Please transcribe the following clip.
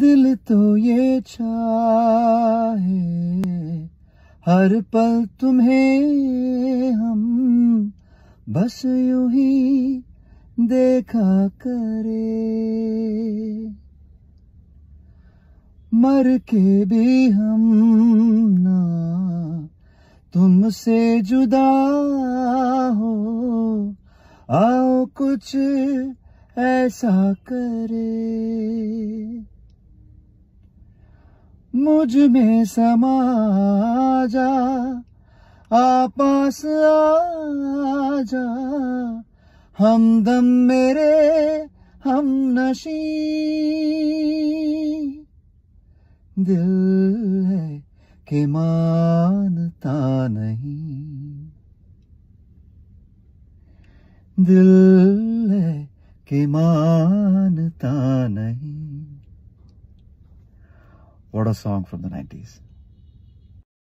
दिल तो ये चाहे हर पल तुम्हें हम बस यू ही देखा करे मर के भी हम ना तुमसे जुदा हो आओ कुछ ऐसा करे मुझ में समा जा आपास आ जा दम मेरे हम नशी दिल है कि मानता नहीं दिल है कि मानता नहीं What a song from the 90s.